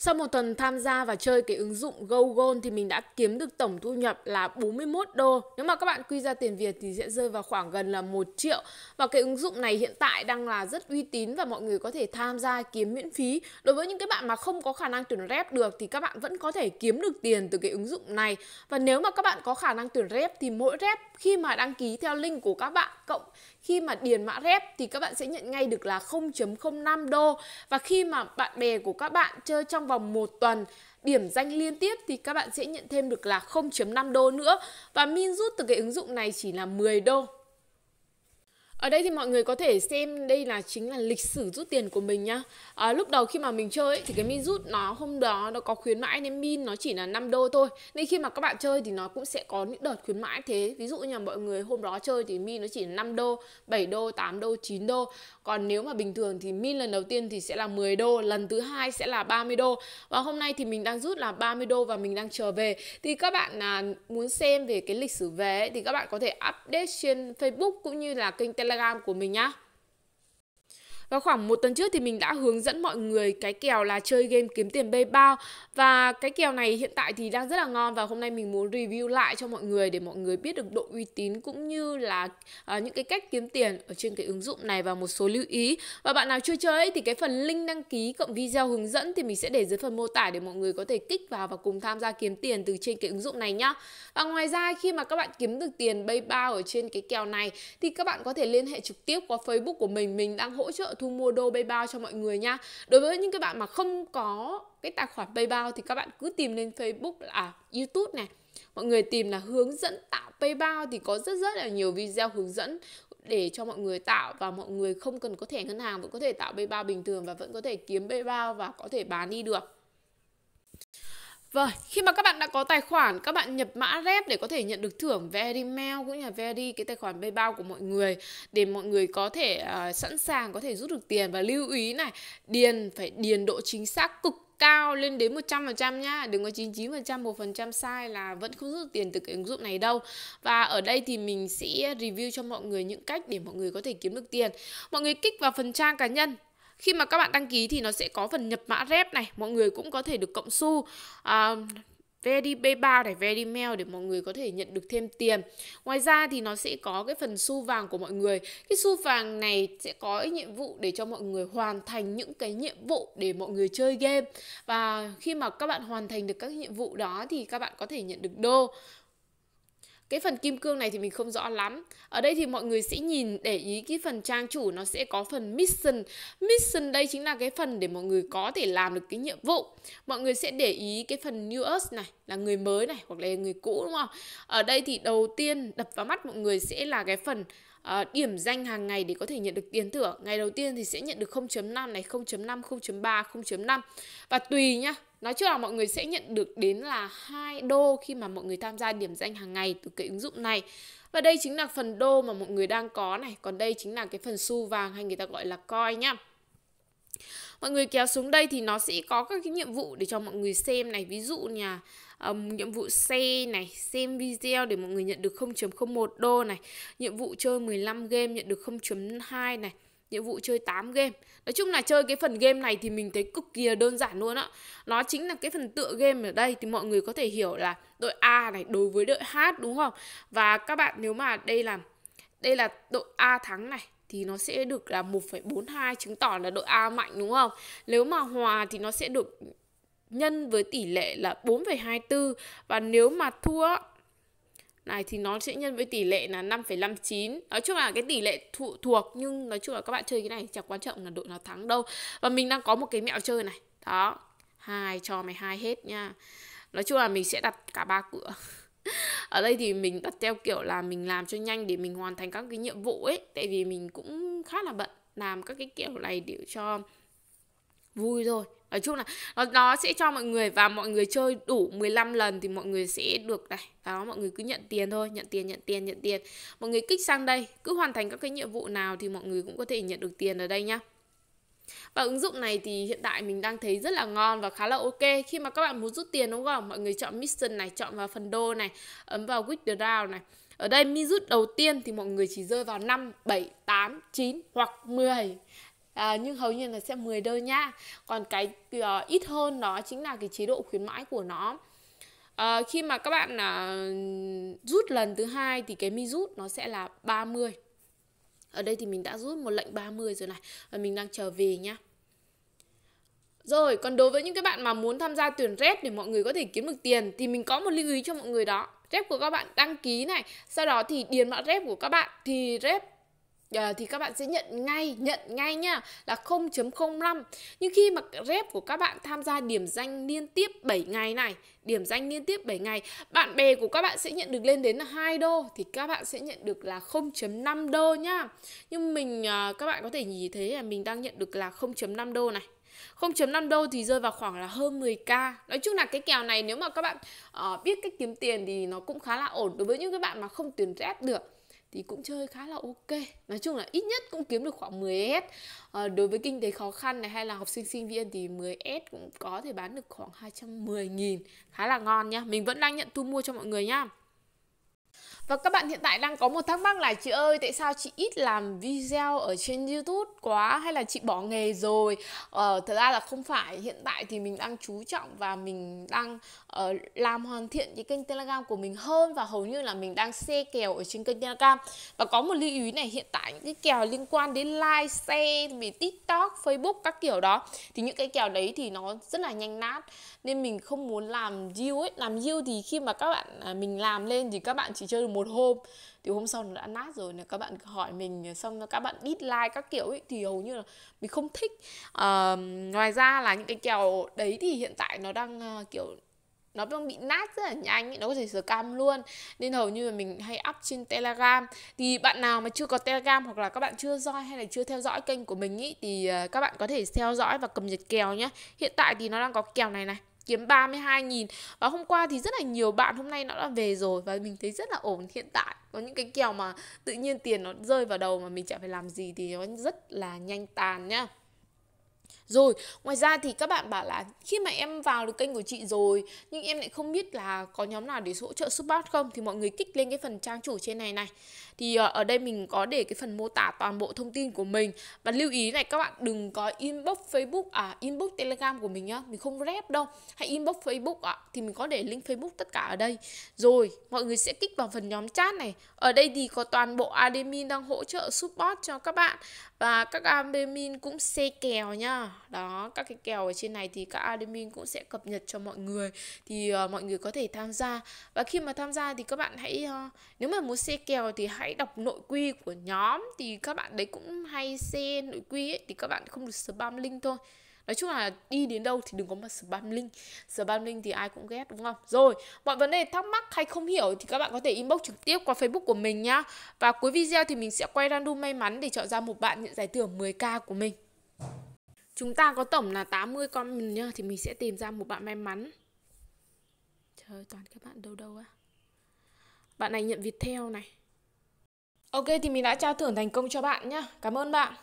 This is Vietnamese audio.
Sau một tuần tham gia và chơi cái ứng dụng GoGon thì mình đã kiếm được tổng thu nhập là 41 đô. Nếu mà các bạn quy ra tiền Việt thì sẽ rơi vào khoảng gần là 1 triệu. Và cái ứng dụng này hiện tại đang là rất uy tín và mọi người có thể tham gia kiếm miễn phí. Đối với những cái bạn mà không có khả năng tuyển rep được thì các bạn vẫn có thể kiếm được tiền từ cái ứng dụng này. Và nếu mà các bạn có khả năng tuyển rep thì mỗi rep khi mà đăng ký theo link của các bạn cộng khi mà điền mã rep thì các bạn sẽ nhận ngay được là 0.05 đô và khi mà bạn bè của các bạn chơi trong vòng một tuần điểm danh liên tiếp thì các bạn sẽ nhận thêm được là 0.5 đô nữa và min rút từ cái ứng dụng này chỉ là 10 đô ở đây thì mọi người có thể xem đây là chính là lịch sử rút tiền của mình nhá. À, lúc đầu khi mà mình chơi ấy, thì cái min rút nó hôm đó nó có khuyến mãi nên min nó chỉ là 5 đô thôi. Nên khi mà các bạn chơi thì nó cũng sẽ có những đợt khuyến mãi thế. Ví dụ như là mọi người hôm đó chơi thì min nó chỉ là 5 đô, 7 đô, 8 đô, 9 đô. Còn nếu mà bình thường thì min lần đầu tiên thì sẽ là 10 đô, lần thứ hai sẽ là 30 đô. Và hôm nay thì mình đang rút là 30 đô và mình đang chờ về. Thì các bạn à, muốn xem về cái lịch sử vé thì các bạn có thể update trên Facebook cũng như là kênh Telegram Telegram của mình nhá. Vào khoảng một tuần trước thì mình đã hướng dẫn mọi người cái kèo là chơi game kiếm tiền bê bao và cái kèo này hiện tại thì đang rất là ngon và hôm nay mình muốn review lại cho mọi người để mọi người biết được độ uy tín cũng như là uh, những cái cách kiếm tiền ở trên cái ứng dụng này và một số lưu ý. Và bạn nào chưa chơi thì cái phần link đăng ký cộng video hướng dẫn thì mình sẽ để dưới phần mô tả để mọi người có thể kích vào và cùng tham gia kiếm tiền từ trên cái ứng dụng này nhá. Và ngoài ra khi mà các bạn kiếm được tiền bê bao ở trên cái kèo này thì các bạn có thể liên hệ trực tiếp qua Facebook của mình, mình đang hỗ trợ thu mua đô PayPal cho mọi người nha. Đối với những cái bạn mà không có cái tài khoản PayPal thì các bạn cứ tìm lên Facebook à YouTube này. Mọi người tìm là hướng dẫn tạo PayPal thì có rất rất là nhiều video hướng dẫn để cho mọi người tạo và mọi người không cần có thẻ ngân hàng vẫn có thể tạo PayPal bình thường và vẫn có thể kiếm PayPal và có thể bán đi được. Vâng, khi mà các bạn đã có tài khoản, các bạn nhập mã rep để có thể nhận được thưởng về mail cũng như là về cái tài khoản PayPal của mọi người để mọi người có thể uh, sẵn sàng có thể rút được tiền và lưu ý này, điền phải điền độ chính xác cực cao lên đến 100% nhá Đừng có 99% 1% sai là vẫn không rút được tiền từ cái ứng dụng này đâu Và ở đây thì mình sẽ review cho mọi người những cách để mọi người có thể kiếm được tiền Mọi người kích vào phần trang cá nhân khi mà các bạn đăng ký thì nó sẽ có phần nhập mã rep này mọi người cũng có thể được cộng xu à, về đi PayPal để về đi mail để mọi người có thể nhận được thêm tiền. Ngoài ra thì nó sẽ có cái phần xu vàng của mọi người. Cái xu vàng này sẽ có cái nhiệm vụ để cho mọi người hoàn thành những cái nhiệm vụ để mọi người chơi game. Và khi mà các bạn hoàn thành được các nhiệm vụ đó thì các bạn có thể nhận được đô cái phần kim cương này thì mình không rõ lắm ở đây thì mọi người sẽ nhìn để ý cái phần trang chủ nó sẽ có phần mission mission đây chính là cái phần để mọi người có thể làm được cái nhiệm vụ mọi người sẽ để ý cái phần new newest này là người mới này hoặc là người cũ đúng không ở đây thì đầu tiên đập vào mắt mọi người sẽ là cái phần uh, điểm danh hàng ngày để có thể nhận được tiền thưởng ngày đầu tiên thì sẽ nhận được 0.5 này 0.5 0.3 0.5 và tùy nhá nói chung là mọi người sẽ nhận được đến là 2 đô khi mà mọi người tham gia điểm danh hàng ngày từ cái ứng dụng này và đây chính là phần đô mà mọi người đang có này còn đây chính là cái phần xu vàng hay người ta gọi là coin nhá mọi người kéo xuống đây thì nó sẽ có các cái nhiệm vụ để cho mọi người xem này ví dụ nhà um, nhiệm vụ xe này xem video để mọi người nhận được 0.01 đô này nhiệm vụ chơi 15 game nhận được 0.2 này nhiệm vụ chơi 8 game nói chung là chơi cái phần game này thì mình thấy cực kỳ đơn giản luôn ạ nó chính là cái phần tựa game ở đây thì mọi người có thể hiểu là đội A này đối với đội H đúng không và các bạn nếu mà đây là đây là đội A thắng này thì nó sẽ được là 1,42 chứng tỏ là đội A mạnh đúng không? Nếu mà hòa thì nó sẽ được nhân với tỷ lệ là 4,24 và nếu mà thua này thì nó sẽ nhân với tỷ lệ là 5,59 nói chung là cái tỷ lệ thụ thuộc nhưng nói chung là các bạn chơi cái này chẳng quan trọng là đội nào thắng đâu và mình đang có một cái mẹo chơi này đó hai cho mày hai hết nha nói chung là mình sẽ đặt cả ba cửa ở đây thì mình đặt theo kiểu là mình làm cho nhanh để mình hoàn thành các cái nhiệm vụ ấy tại vì mình cũng khá là bận làm các cái kiểu này để cho vui thôi nói chung là nó, nó sẽ cho mọi người và mọi người chơi đủ 15 lần thì mọi người sẽ được này và mọi người cứ nhận tiền thôi nhận tiền nhận tiền nhận tiền mọi người kích sang đây cứ hoàn thành các cái nhiệm vụ nào thì mọi người cũng có thể nhận được tiền ở đây nhá và ứng dụng này thì hiện tại mình đang thấy rất là ngon và khá là ok Khi mà các bạn muốn rút tiền đúng không? Mọi người chọn mission này, chọn vào phần đô này Ấn vào withdraw này Ở đây mi rút đầu tiên thì mọi người chỉ rơi vào 5, 7, 8, 9 hoặc 10 à, nhưng hầu như là sẽ 10 đơn nha còn cái uh, ít hơn đó chính là cái chế độ khuyến mãi của nó à, khi mà các bạn uh, rút lần thứ hai thì cái mi rút nó sẽ là 30 ở đây thì mình đã rút một lệnh 30 rồi này và mình đang trở về nhá rồi, còn đối với những cái bạn mà muốn tham gia tuyển rep để mọi người có thể kiếm được tiền thì mình có một lưu ý cho mọi người đó. Rep của các bạn đăng ký này, sau đó thì điền mã rep của các bạn thì rep À, thì các bạn sẽ nhận ngay, nhận ngay nha là 0.05. Nhưng khi mà rep của các bạn tham gia điểm danh liên tiếp 7 ngày này, điểm danh liên tiếp 7 ngày, bạn bè của các bạn sẽ nhận được lên đến là 2 đô thì các bạn sẽ nhận được là 0.5 đô nhá. Nhưng mình ờ, các bạn có thể nhìn thấy là mình đang nhận được là 0.5 đô này. 0.5 đô thì rơi vào khoảng là hơn 10k Nói chung là cái kèo này nếu mà các bạn uh, biết cách kiếm tiền thì nó cũng khá là ổn Đối với những cái bạn mà không tuyển rep được thì cũng chơi khá là ok nói chung là ít nhất cũng kiếm được khoảng 10s à, ờ, đối với kinh tế khó khăn này hay là học sinh sinh viên thì 10s cũng có thể bán được khoảng 210 nghìn khá là ngon nha mình vẫn đang nhận thu mua cho mọi người nha và các bạn hiện tại đang có một thắc mắc là chị ơi tại sao chị ít làm video ở trên YouTube quá hay là chị bỏ nghề rồi? Ờ, thật ra là không phải, hiện tại thì mình đang chú trọng và mình đang uh, làm hoàn thiện cái kênh Telegram của mình hơn và hầu như là mình đang xe kèo ở trên kênh Telegram. Và có một lưu ý này hiện tại những cái kèo liên quan đến like, share về TikTok, Facebook các kiểu đó thì những cái kèo đấy thì nó rất là nhanh nát nên mình không muốn làm view ấy, làm view thì khi mà các bạn à, mình làm lên thì các bạn chỉ chơi được một hôm thì hôm sau nó đã nát rồi là các bạn hỏi mình xong các bạn ít like các kiểu ấy thì hầu như là mình không thích à, ngoài ra là những cái kèo đấy thì hiện tại nó đang ờ, kiểu nó đang bị nát rất là nhanh nó có thể sửa cam luôn nên hầu như là mình hay up trên telegram thì bạn nào mà chưa có telegram hoặc là các bạn chưa join hay là chưa theo dõi kênh của mình ý thì ờ, các bạn có thể theo dõi và cập nhật kèo nhé hiện tại thì nó đang có kèo này này kiếm 32.000 và hôm qua thì rất là nhiều bạn hôm nay nó đã về rồi và mình thấy rất là ổn hiện tại có những cái kèo mà tự nhiên tiền nó rơi vào đầu mà mình chẳng phải làm gì thì nó rất là nhanh tàn nhá rồi, ngoài ra thì các bạn bảo là khi mà em vào được kênh của chị rồi nhưng em lại không biết là có nhóm nào để hỗ trợ support không thì mọi người kích lên cái phần trang chủ trên này này. Thì ờ, ở đây mình có để cái phần mô tả toàn bộ thông tin của mình và lưu ý này các bạn đừng có inbox Facebook à inbox Telegram của mình nhá, mình không rep đâu. Hãy inbox Facebook ạ à, thì mình có để link Facebook tất cả ở đây. Rồi, mọi người sẽ kích vào phần nhóm chat này. Ở đây thì có toàn bộ admin đang hỗ trợ support cho các bạn và các admin cũng xe kèo nha đó các cái kèo ở trên này thì các admin cũng sẽ cập nhật cho mọi người thì uh, mọi người có thể tham gia và khi mà tham gia thì các bạn hãy uh, nếu mà muốn xe kèo thì hãy đọc nội quy của nhóm thì các bạn đấy cũng hay xe nội quy ấy, thì các bạn không được spam link thôi Nói chung là đi đến đâu thì đừng có mà spam link Spam link thì ai cũng ghét đúng không? Rồi, mọi vấn đề thắc mắc hay không hiểu thì các bạn có thể inbox trực tiếp qua Facebook của mình nhá Và cuối video thì mình sẽ quay random may mắn để chọn ra một bạn nhận giải thưởng 10k của mình Chúng ta có tổng là 80 mình nhá Thì mình sẽ tìm ra một bạn may mắn Trời toàn các bạn đâu đâu á Bạn này nhận theo này Ok thì mình đã trao thưởng thành công cho bạn nhá Cảm ơn bạn